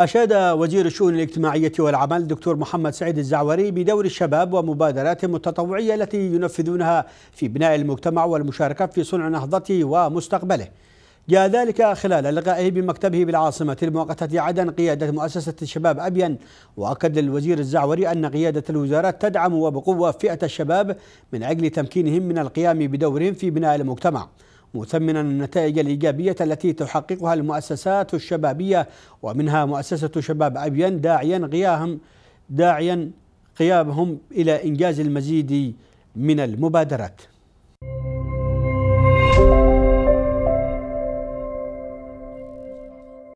أشاد وزير الشؤون الاجتماعية والعمل دكتور محمد سعيد الزعوري بدور الشباب ومبادراتهم التطوعية التي ينفذونها في بناء المجتمع والمشاركة في صنع نهضته ومستقبله جاء ذلك خلال لقائه بمكتبه بالعاصمة المؤقتة عدن قيادة مؤسسة الشباب أبين وأكد الوزير الزعوري أن قيادة الوزارات تدعم وبقوة فئة الشباب من أجل تمكينهم من القيام بدورهم في بناء المجتمع مثمنا النتائج الإيجابية التي تحققها المؤسسات الشبابية ومنها مؤسسة شباب أبين داعيا غياهم داعيا قيامهم إلى إنجاز المزيد من المبادرات